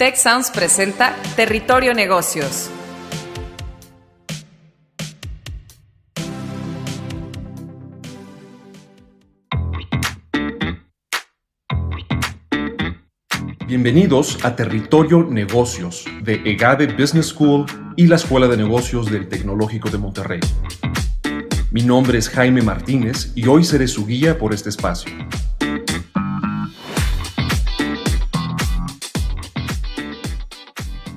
TechSounds presenta Territorio Negocios. Bienvenidos a Territorio Negocios de EGADE Business School y la Escuela de Negocios del Tecnológico de Monterrey. Mi nombre es Jaime Martínez y hoy seré su guía por este espacio.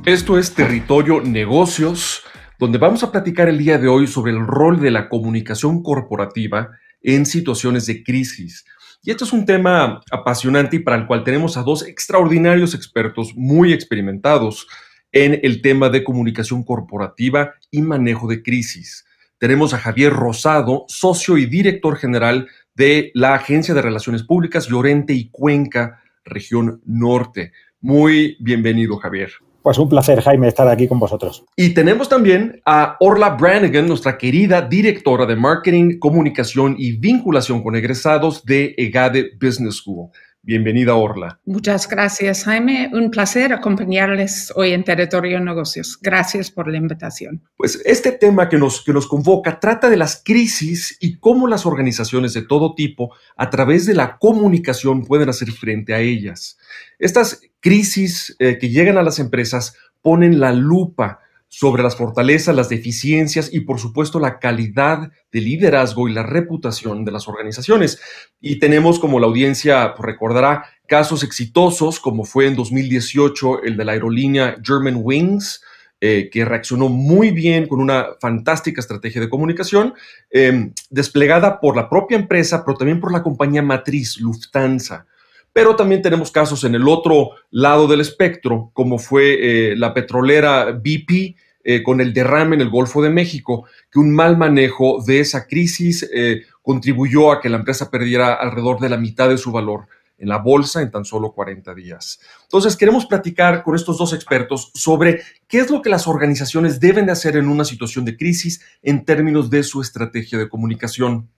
Esto es Territorio Negocios, donde vamos a platicar el día de hoy sobre el rol de la comunicación corporativa en situaciones de crisis. Y esto es un tema apasionante y para el cual tenemos a dos extraordinarios expertos muy experimentados en el tema de comunicación corporativa y manejo de crisis. Tenemos a Javier Rosado, socio y director general de la Agencia de Relaciones Públicas Llorente y Cuenca, región norte. Muy bienvenido, Javier. Pues un placer, Jaime, estar aquí con vosotros. Y tenemos también a Orla Brannigan, nuestra querida directora de marketing, comunicación y vinculación con egresados de EGADE Business School. Bienvenida, Orla. Muchas gracias, Jaime. Un placer acompañarles hoy en Territorio Negocios. Gracias por la invitación. Pues este tema que nos, que nos convoca trata de las crisis y cómo las organizaciones de todo tipo, a través de la comunicación, pueden hacer frente a ellas. Estas crisis eh, que llegan a las empresas ponen la lupa sobre las fortalezas, las deficiencias y por supuesto la calidad de liderazgo y la reputación de las organizaciones. Y tenemos, como la audiencia pues, recordará, casos exitosos como fue en 2018 el de la aerolínea Germanwings, eh, que reaccionó muy bien con una fantástica estrategia de comunicación em, desplegada por la propia empresa, pero también por la compañía matriz Lufthansa. Pero también tenemos casos en el otro lado del espectro, como fue eh, la petrolera BP eh, con el derrame en el Golfo de México, que un mal manejo de esa crisis eh, contribuyó a que la empresa perdiera alrededor de la mitad de su valor en la bolsa en tan solo 40 días. Entonces, queremos platicar con estos dos expertos sobre qué es lo que las organizaciones deben de hacer en una situación de crisis en términos de su estrategia de comunicación.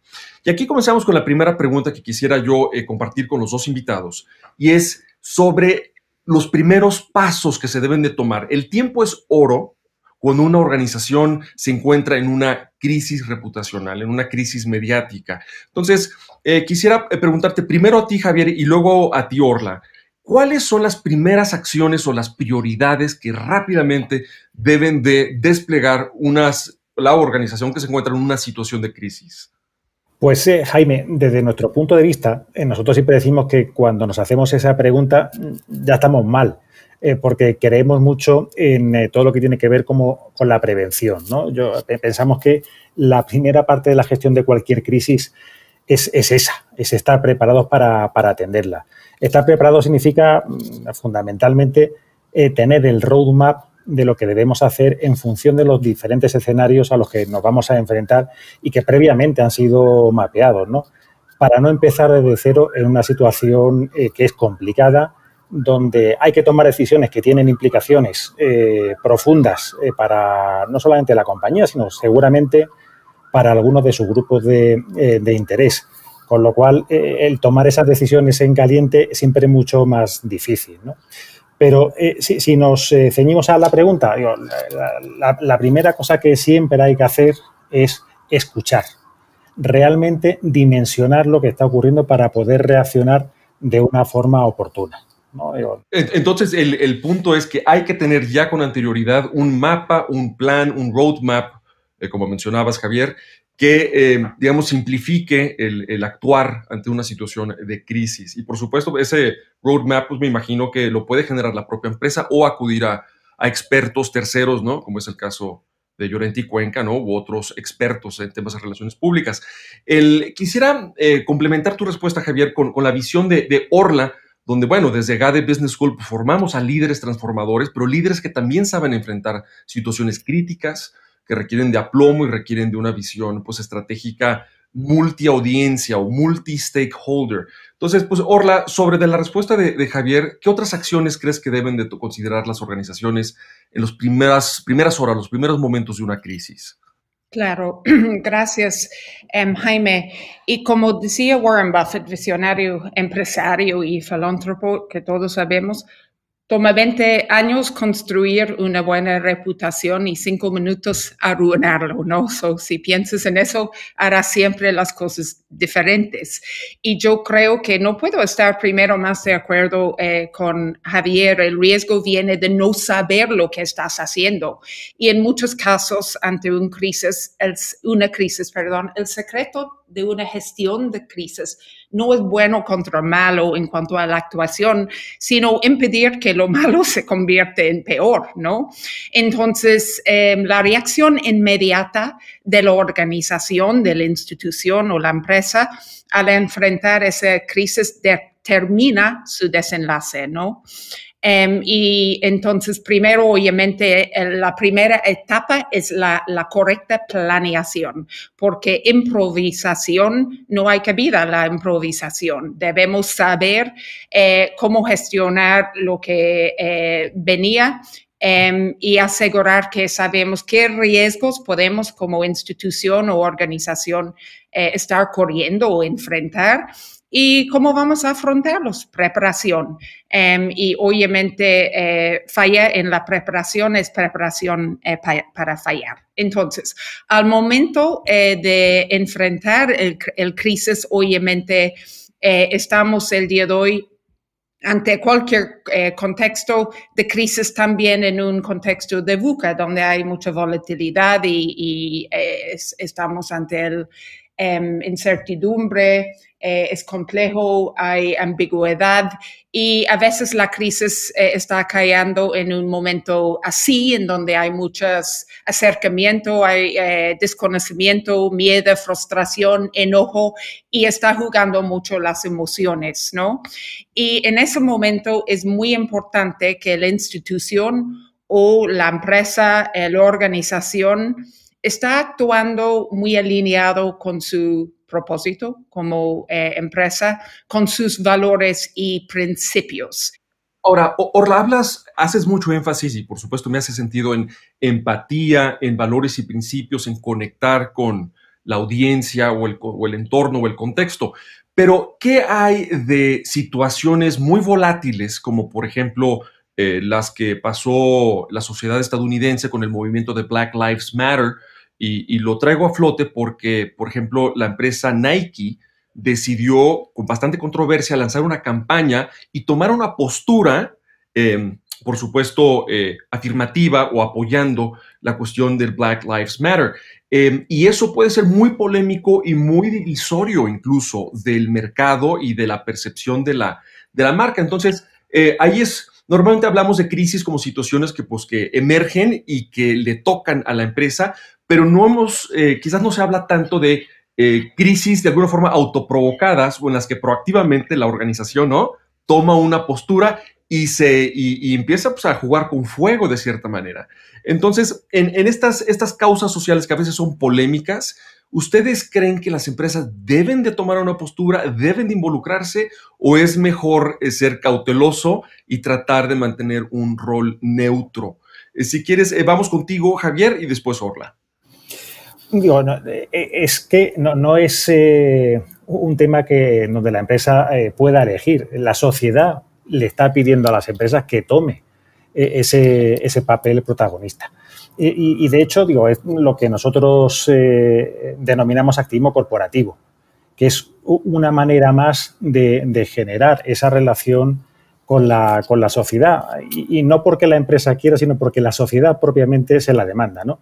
Y aquí comenzamos con la primera pregunta que quisiera yo eh, compartir con los dos invitados, y es sobre los primeros pasos que se deben de tomar. El tiempo es oro cuando una organización se encuentra en una crisis reputacional, en una crisis mediática. Entonces, eh, quisiera eh, preguntarte primero a ti, Javier, y luego a ti, Orla. ¿Cuáles son las primeras acciones o las prioridades que rápidamente deben de desplegar unas, la organización que se encuentra en una situación de crisis? Pues eh, Jaime, desde nuestro punto de vista, nosotros siempre decimos que cuando nos hacemos esa pregunta mm, ya estamos mal. Eh, porque creemos mucho en eh, todo lo que tiene que ver como, con la prevención. ¿no? Eh, pensamos que la primera parte de la gestión de cualquier crisis es, esa, es estar preparados para, atenderla. Estar preparados significa mm, fundamentalmente tener el roadmap de lo que debemos hacer en función de los diferentes escenarios a los que nos vamos a enfrentar y que previamente han sido mapeados, Para no empezar desde cero en una situación que es complicada, donde hay que tomar decisiones que tienen implicaciones eh, profundas eh, para no solamente la compañía, sino seguramente para algunos de sus grupos de, eh, interés. Con lo cual, el tomar esas decisiones en caliente es siempre mucho más difícil. Pero si, nos ceñimos a la pregunta, la primera cosa que siempre hay que hacer es escuchar, realmente dimensionar lo que está ocurriendo para poder reaccionar de una forma oportuna. Entonces, el, punto es que hay que tener ya con anterioridad un mapa, un plan, un roadmap, eh, como mencionabas, Javier, que, eh, digamos, simplifique el, actuar ante una situación de crisis. Y, por supuesto, ese roadmap, pues me imagino que lo puede generar la propia empresa o acudir a, expertos terceros, ¿no? Como es el caso de Llorenti Cuenca, ¿no? U otros expertos en temas de relaciones públicas. El, quisiera eh, complementar tu respuesta, Javier, con, la visión de, de, Orla donde, bueno, desde GADE Business School formamos a líderes transformadores, pero líderes que también saben enfrentar situaciones críticas, que requieren de aplomo y requieren de una visión pues estratégica multiaudiencia o multi-stakeholder. Entonces, pues Orla, sobre de la respuesta de, Javier, ¿qué otras acciones crees que deben de considerar las organizaciones en las primeras, primeras horas, los primeros momentos de una crisis? Claro, gracias em, Jaime. Y como decía Warren Buffett, visionario, empresario y filántropo que todos sabemos, Toma 20 años construir una buena reputación y 5 minutos arruinarlo, ¿no? So, si piensas en eso, harás siempre las cosas diferentes. Y yo creo que no puedo estar primero más de acuerdo eh, con Javier. El riesgo viene de no saber lo que estás haciendo. Y en muchos casos, ante un crisis, una crisis, perdón, el secreto de una gestión de crisis. No es bueno contra malo en cuanto a la actuación, sino impedir que lo malo se convierte en peor, ¿no? Entonces, em, la reacción inmediata de la organización, de la institución o la empresa al enfrentar esa crisis determina su desenlace, ¿no? Em, y entonces, primero, obviamente, la primera etapa es la, correcta planeación, porque improvisación no hay cabida, la improvisación. Debemos saber eh, cómo gestionar lo que eh, venía em, y asegurar que sabemos qué riesgos podemos como institución o organización eh, estar corriendo o enfrentar y cómo vamos a afrontarlos. Preparación. Em, y obviamente eh, fallar en la preparación es preparación eh, para fallar. Entonces, al momento eh, de enfrentar el, crisis, obviamente estamos el día de hoy ante cualquier contexto de crisis, también en un contexto de buca, donde hay mucha volatilidad y, estamos ante el em, incertidumbre, eh, es complejo, hay ambigüedad y a veces la crisis eh, está cayendo en un momento así, en donde hay muchos acercamiento, hay eh, desconocimiento, miedo, frustración, enojo y está jugando mucho las emociones, ¿no? Y en ese momento es muy importante que la institución o la empresa, la organización, está actuando muy alineado con su propósito como eh, empresa, con sus valores y principios. Ahora, Orla, hablas, haces mucho énfasis y por supuesto me hace sentido en empatía, en valores y principios, en conectar con la audiencia o el, entorno o el contexto. Pero, ¿qué hay de situaciones muy volátiles como por ejemplo eh, las que pasó la sociedad estadounidense con el movimiento de Black Lives Matter? Y, lo traigo a flote porque, por ejemplo, la empresa Nike decidió, con bastante controversia, lanzar una campaña y tomar una postura, eh, por supuesto, eh, afirmativa o apoyando la cuestión del Black Lives Matter. Eh, y eso puede ser muy polémico y muy divisorio incluso del mercado y de la percepción de la, de la marca. Entonces, ahí es Normalmente hablamos de crisis como situaciones que, pues, que emergen y que le tocan a la empresa, pero no hemos, eh, quizás no se habla tanto de eh, crisis de alguna forma autoprovocadas o en las que proactivamente la organización, ¿no? Toma una postura y, se, empieza pues, a jugar con fuego de cierta manera. Entonces, en, estas, estas causas sociales que a veces son polémicas, ¿Ustedes creen que las empresas deben de tomar una postura, deben de involucrarse o es mejor eh, ser cauteloso y tratar de mantener un rol neutro? Eh, si quieres, eh, vamos contigo, Javier, y después Orla. es que no, es un tema que donde la empresa pueda elegir. La sociedad le está pidiendo a las empresas que tome ese papel protagonista. Y, de hecho, digo, es lo que nosotros eh, denominamos activismo corporativo, que es una manera más de, generar esa relación con la, con la sociedad. Y, no porque la empresa quiera, sino porque la sociedad propiamente se la demanda, ¿no?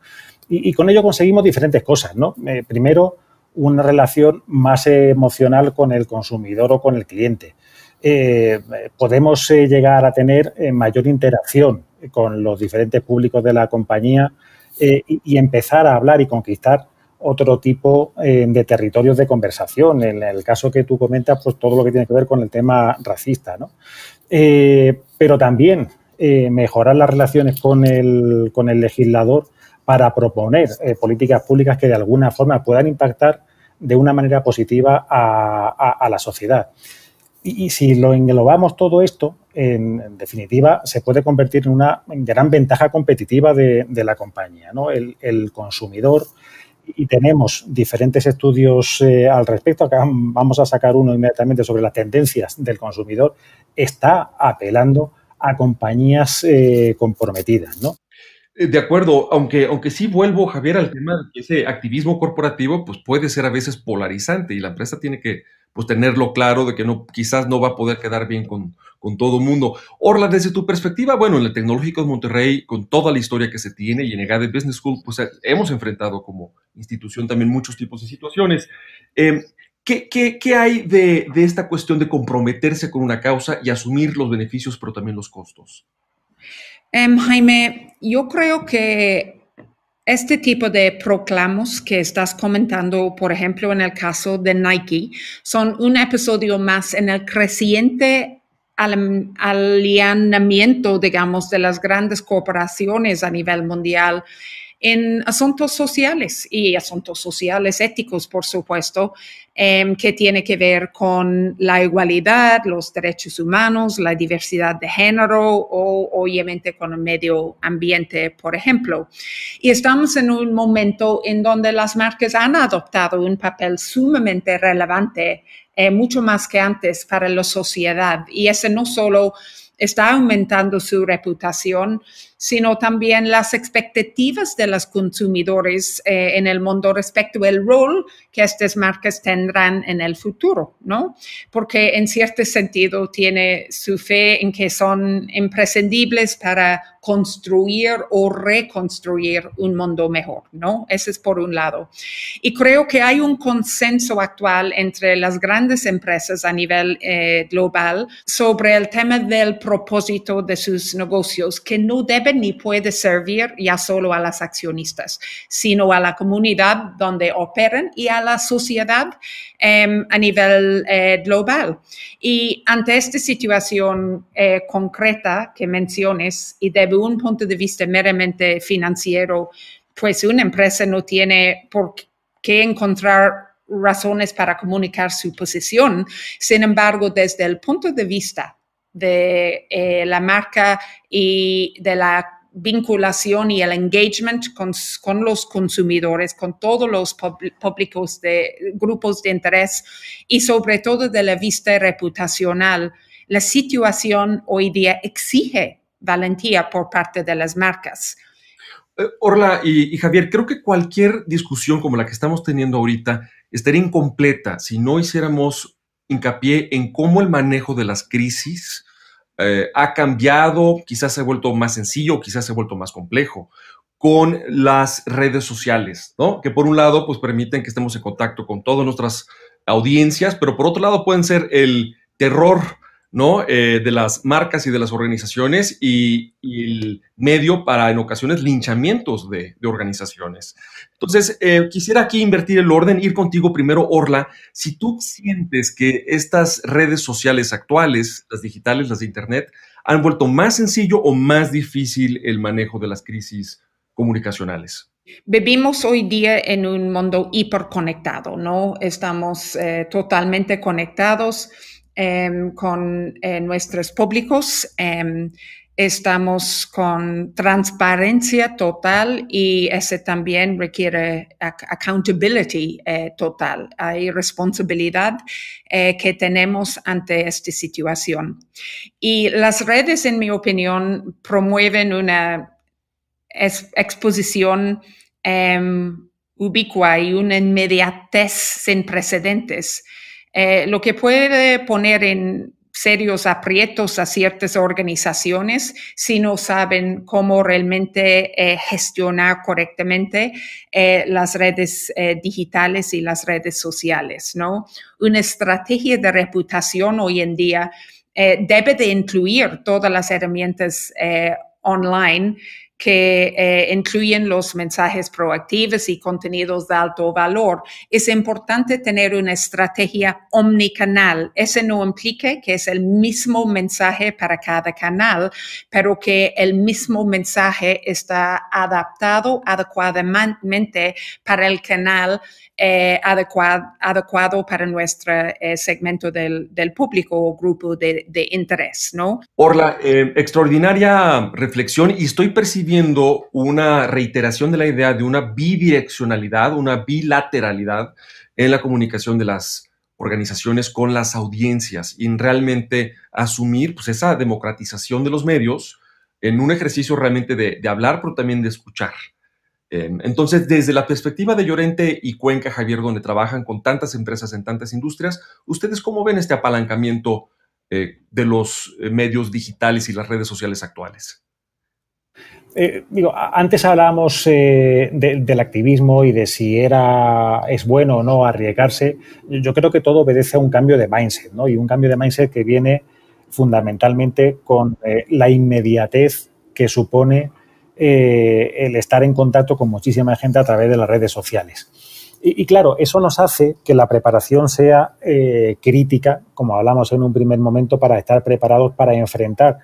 Y, con ello conseguimos diferentes cosas, ¿no? Eh, primero, una relación más emocional con el consumidor o con el cliente. Eh, podemos llegar a tener mayor interacción con los diferentes públicos de la compañía eh, y, empezar a hablar y conquistar otro tipo eh, de territorios de conversación. En el caso que tú comentas, pues todo lo que tiene que ver con el tema racista, ¿no? Eh, pero también mejorar las relaciones con el, legislador para proponer políticas públicas que de alguna forma puedan impactar de una manera positiva a, la sociedad. Y, y si lo englobamos todo esto, en, definitiva, se puede convertir en una gran ventaja competitiva de, la compañía, ¿no? El, consumidor, y tenemos diferentes estudios eh, al respecto, acá vamos a sacar uno inmediatamente sobre las tendencias del consumidor, está apelando a compañías eh, comprometidas, ¿no? Eh, de acuerdo, aunque, aunque sí vuelvo, Javier, al tema de que ese activismo corporativo pues puede ser a veces polarizante y la empresa tiene que pues tenerlo claro de que no, quizás no va a poder quedar bien con, con todo mundo. Orla, desde tu perspectiva, bueno, en el Tecnológico de Monterrey, con toda la historia que se tiene y en EGADE Business School, pues eh, hemos enfrentado como institución también muchos tipos de situaciones. Em, ¿qué, hay de, esta cuestión de comprometerse con una causa y asumir los beneficios, pero también los costos? Em, Jaime, yo creo que este tipo de proclamos que estás comentando, por ejemplo, en el caso de Nike, son un episodio más en el creciente alineamiento, digamos, de las grandes corporaciones a nivel mundial en asuntos sociales y asuntos sociales éticos, por supuesto, em, que tiene que ver con la igualdad, los derechos humanos, la diversidad de género o obviamente con el medio ambiente, por ejemplo. Y estamos en un momento en donde las marcas han adoptado un papel sumamente relevante, eh, mucho más que antes, para la sociedad. Y ese no solo está aumentando su reputación, sino también las expectativas de los consumidores eh, en el mundo respecto al rol que estas marcas tendrán en el futuro, ¿no? Porque en cierto sentido tiene su fe en que son imprescindibles para construir o reconstruir un mundo mejor, ¿no? Ese es por un lado. Y creo que hay un consenso actual entre las grandes empresas a nivel eh, global sobre el tema del propósito de sus negocios, que no debe ni puede servir ya solo a las accionistas, sino a la comunidad donde operan y a la sociedad em, a nivel eh, global. Y ante esta situación eh, concreta que menciones y desde un punto de vista meramente financiero, pues una empresa no tiene por qué encontrar razones para comunicar su posición. Sin embargo, desde el punto de vista de eh, la marca y de la vinculación y el engagement con, los consumidores, con todos los públicos de grupos de interés y sobre todo de la vista reputacional. La situación hoy día exige valentía por parte de las marcas. Eh, Orla y, y Javier, creo que cualquier discusión como la que estamos teniendo ahorita estaría incompleta si no hiciéramos hincapié en cómo el manejo de las crisis eh, ha cambiado, quizás se ha vuelto más sencillo, quizás se ha vuelto más complejo con las redes sociales, ¿no? Que por un lado, pues permiten que estemos en contacto con todas nuestras audiencias, pero por otro lado pueden ser el terror ¿no? Eh, de las marcas y de las organizaciones y, el medio para en ocasiones linchamientos de, organizaciones. Entonces, eh, quisiera aquí invertir el orden, ir contigo primero, Orla. Si tú sientes que estas redes sociales actuales, las digitales, las de Internet, han vuelto más sencillo o más difícil el manejo de las crisis comunicacionales. Vivimos hoy día en un mundo hiperconectado, ¿no? Estamos eh, totalmente conectados Em, con eh, nuestros públicos. Em, estamos con transparencia total y ese también requiere accountability eh, total. Hay responsabilidad eh, que tenemos ante esta situación. Y las redes, en mi opinión, promueven una exposición em, ubicua y una inmediatez sin precedentes eh, lo que puede poner en serios aprietos a ciertas organizaciones si no saben cómo realmente eh, gestionar correctamente eh, las redes digitales y las redes sociales, ¿no? Una estrategia de reputación hoy en día debe de incluir todas las herramientas online que eh, incluyen los mensajes proactivos y contenidos de alto valor, es importante tener una estrategia omnicanal. Ese no implica que es el mismo mensaje para cada canal, pero que el mismo mensaje está adaptado adecuadamente para el canal eh, adecuado, adecuado, para nuestro eh, segmento del, del, público o grupo de, interés, ¿no? Orla, extraordinaria reflexión y estoy percibiendo una reiteración de la idea de una bidireccionalidad, una bilateralidad en la comunicación de las organizaciones con las audiencias y realmente asumir pues, esa democratización de los medios en un ejercicio realmente de, hablar, pero también de escuchar. Entonces, desde la perspectiva de Llorente y Cuenca, Javier, donde trabajan con tantas empresas en tantas industrias, ¿ustedes cómo ven este apalancamiento eh, de los eh, medios digitales y las redes sociales actuales? Eh, digo, antes hablábamos eh, del activismo y de si era, es bueno o no arriesgarse. Yo creo que todo obedece a un cambio de mindset, ¿no? Y un cambio de mindset que viene fundamentalmente con eh, la inmediatez que supone el estar en contacto con muchísima gente a través de las redes sociales. Y, y claro, eso nos hace que la preparación sea crítica, como hablamos en un primer momento, para estar preparados para enfrentar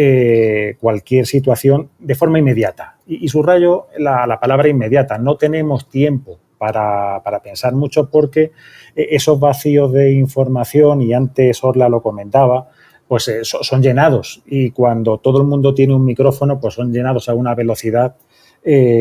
eh, cualquier situación de forma inmediata. Y, subrayo la, palabra inmediata. No tenemos tiempo para, pensar mucho porque eh, esos vacíos de información, y antes Orla lo comentaba, pues eh, son llenados. Y cuando todo el mundo tiene un micrófono, pues son llenados a una velocidad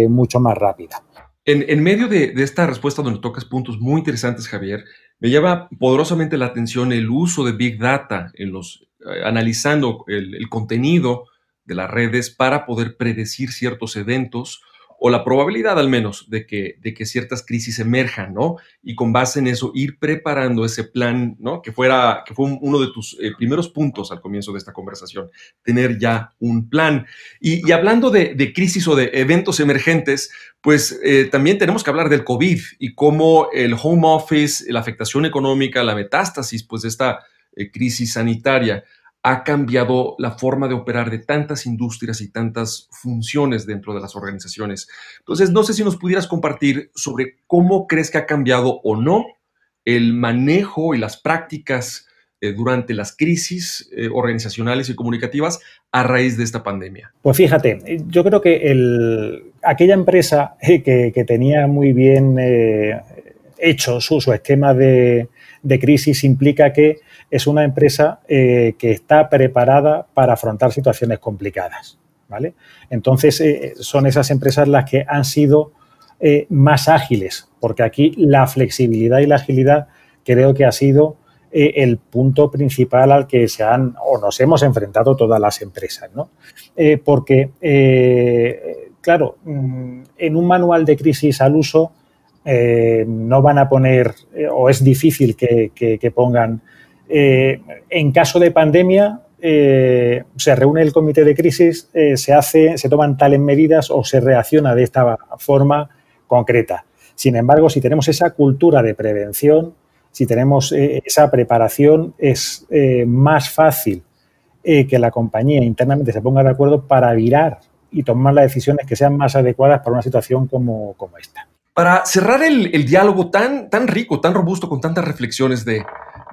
mucho más rápida. En, en medio de, de esta respuesta donde tocas puntos muy interesantes, Javier, me llama poderosamente la atención el uso de Big Data en los eh, analizando el, contenido de las redes para poder predecir ciertos eventos o la probabilidad al menos de que, de que ciertas crisis emerjan, ¿no? Y con base en eso ir preparando ese plan, ¿no? Que, fuera, que fue uno de tus eh, primeros puntos al comienzo de esta conversación, tener ya un plan. Y, hablando de, crisis o de eventos emergentes, pues eh, también tenemos que hablar del COVID y cómo el home office, la afectación económica, la metástasis, pues de esta eh, crisis sanitaria ha cambiado la forma de operar de tantas industrias y tantas funciones dentro de las organizaciones. Entonces, no sé si nos pudieras compartir sobre cómo crees que ha cambiado o no el manejo y las prácticas eh, durante las crisis eh, organizacionales y comunicativas a raíz de esta pandemia. Pues fíjate, yo creo que el, aquella empresa que, tenía muy bien hecho su esquema de, de crisis implica que es una empresa eh, que está preparada para afrontar situaciones complicadas. ¿vale? Entonces, eh, son esas empresas las que han sido eh, más ágiles, porque aquí la flexibilidad y la agilidad creo que ha sido el punto principal al que se han o nos hemos enfrentado todas las empresas. ¿no? porque, claro, mm, en un manual de crisis al uso, eh, no van a poner, eh, o es difícil que, pongan, eh, en caso de pandemia, se reúne el comité de crisis, se hace, se toman tales medidas o se reacciona de esta forma concreta. Sin embargo, si tenemos esa cultura de prevención, si tenemos esa preparación, es más fácil que la compañía internamente se ponga de acuerdo para virar y tomar las decisiones que sean más adecuadas para una situación como esta. Para cerrar el, diálogo tan, tan rico, tan robusto, con tantas reflexiones de,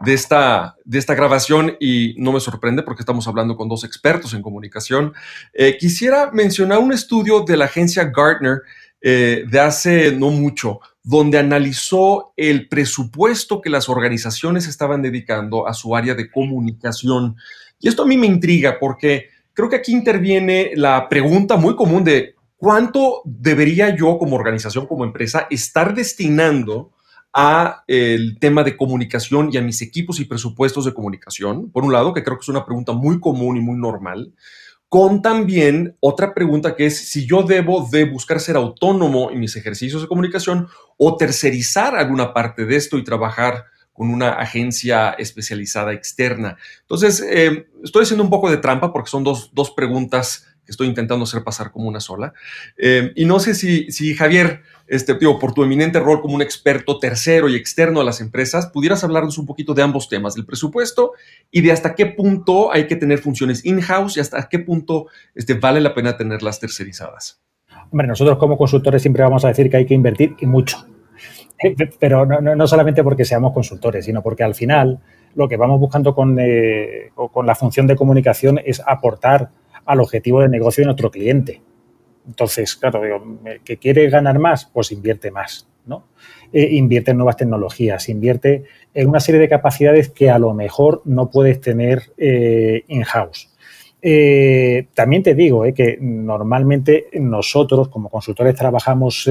esta, de esta grabación y no me sorprende porque estamos hablando con dos expertos en comunicación. Eh, quisiera mencionar un estudio de la agencia Gartner eh, de hace no mucho, donde analizó el presupuesto que las organizaciones estaban dedicando a su área de comunicación. Y esto a mí me intriga porque creo que aquí interviene la pregunta muy común de ¿cuánto debería yo como organización, como empresa, estar destinando a el tema de comunicación y a mis equipos y presupuestos de comunicación? Por un lado, que creo que es una pregunta muy común y muy normal con también otra pregunta que es si yo debo de buscar ser autónomo en mis ejercicios de comunicación o tercerizar alguna parte de esto y trabajar con una agencia especializada externa. Entonces, eh, estoy haciendo un poco de trampa porque son dos, dos preguntas que estoy intentando hacer pasar como una sola. Eh, y no sé si, si Javier, este, por tu eminente rol como un experto tercero y externo a las empresas, pudieras hablarnos un poquito de ambos temas, del presupuesto y de hasta qué punto hay que tener funciones in-house y hasta qué punto este, vale la pena tenerlas tercerizadas. Hombre, nosotros como consultores siempre vamos a decir que hay que invertir y mucho. Pero no, solamente porque seamos consultores, sino porque al final lo que vamos buscando con, eh, con la función de comunicación es aportar al objetivo de negocio de nuestro cliente. Entonces, claro, digo, que quiere ganar más, pues invierte más, ¿no? Eh, invierte en nuevas tecnologías, invierte en una serie de capacidades que a lo mejor no puedes tener eh, in-house. Eh, también te digo que normalmente nosotros como consultores trabajamos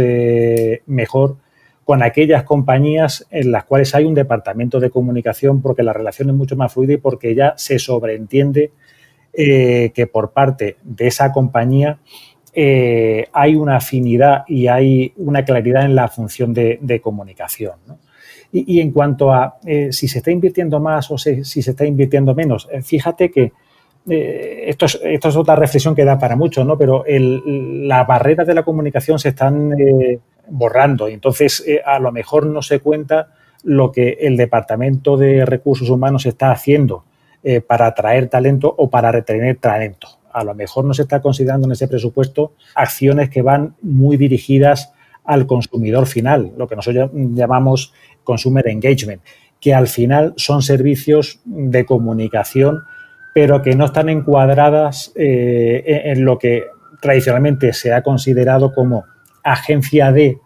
mejor con aquellas compañías en las cuales hay un departamento de comunicación porque la relación es mucho más fluida y porque ya se sobreentiende eh, que por parte de esa compañía eh, hay una afinidad y hay una claridad en la función de, comunicación. Y, en cuanto a eh, si se está invirtiendo más o si se está invirtiendo menos, fíjate que esto, es, es, otra reflexión que da para mucho, ¿no? Pero las barreras de la comunicación se están borrando y entonces a lo mejor no se cuenta lo que el Departamento de Recursos Humanos está haciendo eh, para atraer talento o para retener talento. A lo mejor no se está considerando en ese presupuesto acciones que van muy dirigidas al consumidor final, lo que nosotros mm, llamamos consumer engagement, que al final son servicios de comunicación, pero que no están encuadradas eh, e-, en lo que tradicionalmente se ha considerado como agencia de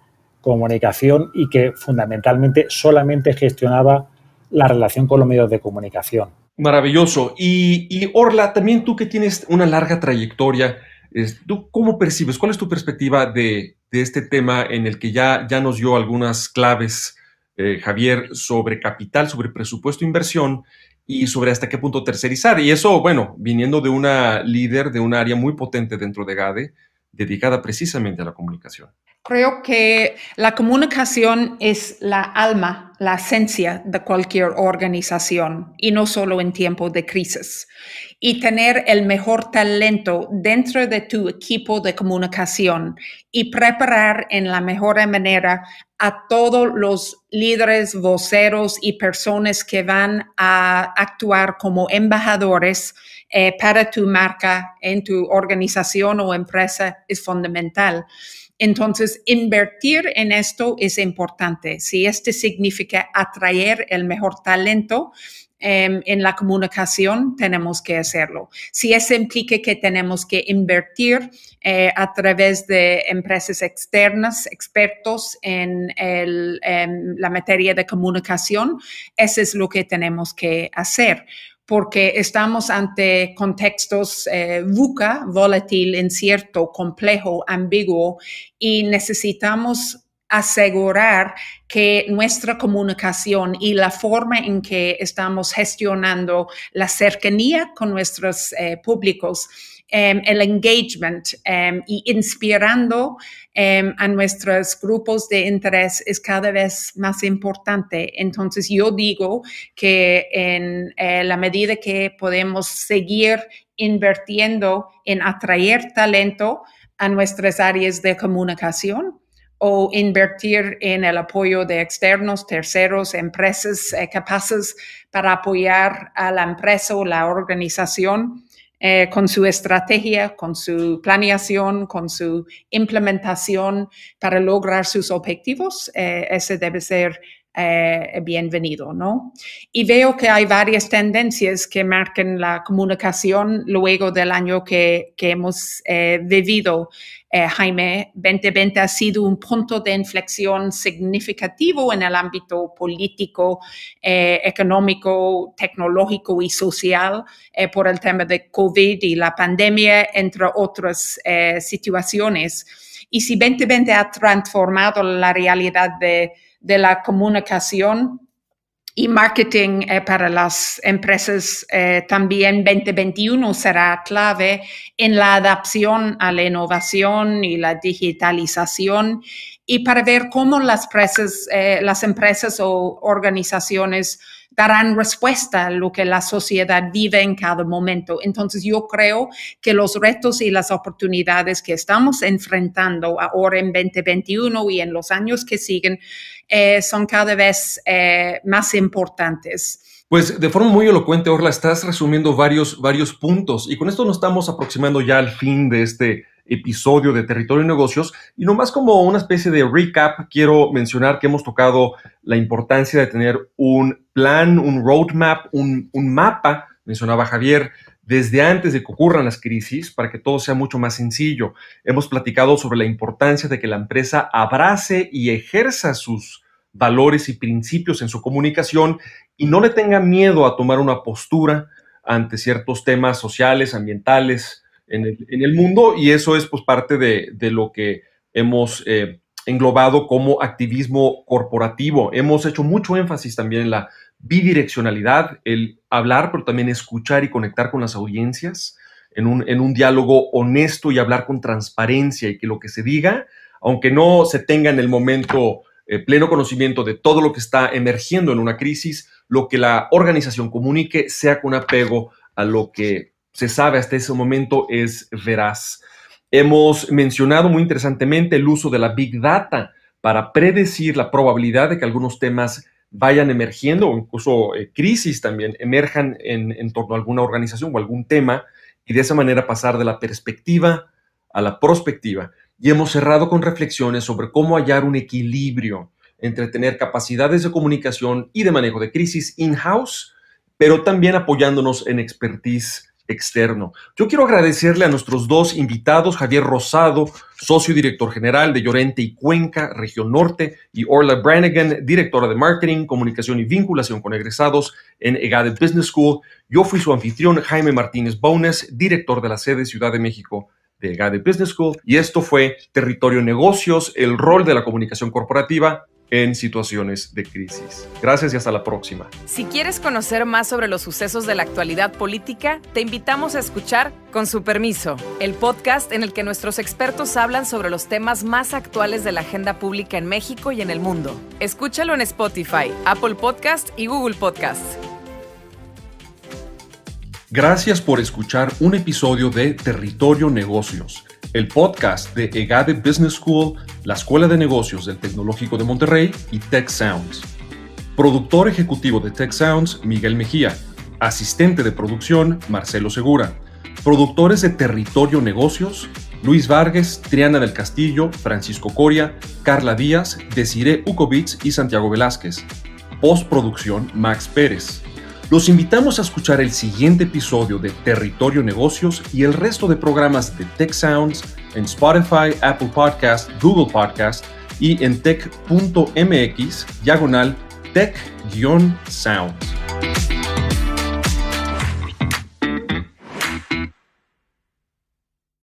comunicación y que fundamentalmente solamente gestionaba la relación con los medios de comunicación. Maravilloso. Y, Orla, también tú que tienes una larga trayectoria, ¿tú cómo percibes? ¿Cuál es tu perspectiva de, este tema en el que ya, ya nos dio algunas claves, eh, Javier, sobre capital, sobre presupuesto e inversión y sobre hasta qué punto tercerizar? Y eso, bueno, viniendo de una líder de un área muy potente dentro de GADE, dedicada precisamente a la comunicación. Creo que la comunicación es la alma, la esencia de cualquier organización y no solo en tiempos de crisis. Y tener el mejor talento dentro de tu equipo de comunicación y preparar en la mejor manera a todos los líderes, voceros y personas que van a actuar como embajadores eh, para tu marca en tu organización o empresa es fundamental entonces, invertir en esto es importante. Si este significa atraer el mejor talento, em, en la comunicación, tenemos que hacerlo. Si eso implica que tenemos que invertir eh, a través de empresas externas, expertos en, en em, la materia de comunicación, eso es lo que tenemos que hacer porque estamos ante contextos eh, VUCA, volátil, incierto, complejo, ambiguo, y necesitamos asegurar que nuestra comunicación y la forma en que estamos gestionando la cercanía con nuestros eh, públicos Em, el engagement em, y inspirando em, a nuestros grupos de interés es cada vez más importante. Entonces yo digo que en eh, la medida que podemos seguir invirtiendo en atraer talento a nuestras áreas de comunicación, o invertir en el apoyo de externos, terceros, empresas eh, capaces para apoyar a la empresa o la organización eh, con su estrategia, con su planeación, con su implementación para lograr sus objetivos. Eh, ese debe ser eh, bienvenido, ¿no? Y veo que hay varias tendencias que marcan la comunicación luego del año que, hemos eh, vivido. Eh, Jaime, 2020 ha sido un punto de inflexión significativo en el ámbito político, económico, tecnológico y social por el tema de COVID y la pandemia, entre otras situaciones. Y si 2020 ha transformado la realidad de de la comunicación y marketing eh, para las empresas eh, también 2021 será clave en la adaptación a la innovación y la digitalización y para ver cómo las, empresas, eh, las empresas o organizaciones darán respuesta a lo que la sociedad vive en cada momento. Entonces yo creo que los retos y las oportunidades que estamos enfrentando ahora en 2021 y en los años que siguen eh, son cada vez eh, más importantes. Pues de forma muy elocuente, Orla, estás resumiendo varios, varios puntos y con esto nos estamos aproximando ya al fin de este episodio de Territorio y Negocios. Y nomás como una especie de recap, quiero mencionar que hemos tocado la importancia de tener un plan, un roadmap, un, un mapa, mencionaba Javier, desde antes de que ocurran las crisis para que todo sea mucho más sencillo. Hemos platicado sobre la importancia de que la empresa abrace y ejerza sus valores y principios en su comunicación y no le tenga miedo a tomar una postura ante ciertos temas sociales, ambientales, en el, mundo y eso es pues parte de, lo que hemos eh, englobado como activismo corporativo. Hemos hecho mucho énfasis también en la bidireccionalidad, el hablar, pero también escuchar y conectar con las audiencias en un, diálogo honesto y hablar con transparencia y que lo que se diga, aunque no se tenga en el momento eh, pleno conocimiento de todo lo que está emergiendo en una crisis, lo que la organización comunique sea con apego a lo que se sabe hasta ese momento es veraz. Hemos mencionado muy interesantemente el uso de la Big Data para predecir la probabilidad de que algunos temas vayan emergiendo o incluso eh, crisis también emerjan en, torno a alguna organización o algún tema y de esa manera pasar de la perspectiva a la prospectiva. Y hemos cerrado con reflexiones sobre cómo hallar un equilibrio entre tener capacidades de comunicación y de manejo de crisis in-house, pero también apoyándonos en expertise externo. Yo quiero agradecerle a nuestros dos invitados, Javier Rosado, socio director general de Llorente y Cuenca, Región Norte, y Orla Brannigan, directora de marketing, comunicación y vinculación con egresados en EGADE Business School. Yo fui su anfitrión, Jaime Martínez Bones, director de la sede Ciudad de México de EGADE Business School, y esto fue Territorio Negocios, el rol de la comunicación corporativa en situaciones de crisis. Gracias y hasta la próxima. Si quieres conocer más sobre los sucesos de la actualidad política, te invitamos a escuchar Con su permiso, el podcast en el que nuestros expertos hablan sobre los temas más actuales de la agenda pública en México y en el mundo. Escúchalo en Spotify, Apple Podcast y Google Podcast. Gracias por escuchar un episodio de Territorio Negocios el podcast de EGADE Business School, la Escuela de Negocios del Tecnológico de Monterrey y Tech Sounds. Productor ejecutivo de Tech Sounds, Miguel Mejía. Asistente de producción, Marcelo Segura. Productores de Territorio Negocios, Luis Vargas, Triana del Castillo, Francisco Coria, Carla Díaz, Desiree Ukovic y Santiago Velázquez. Postproducción, Max Pérez. Los invitamos a escuchar el siguiente episodio de Territorio Negocios y el resto de programas de Tech Sounds en Spotify, Apple Podcast, Google Podcast y en tech.mx diagonal tech-sounds.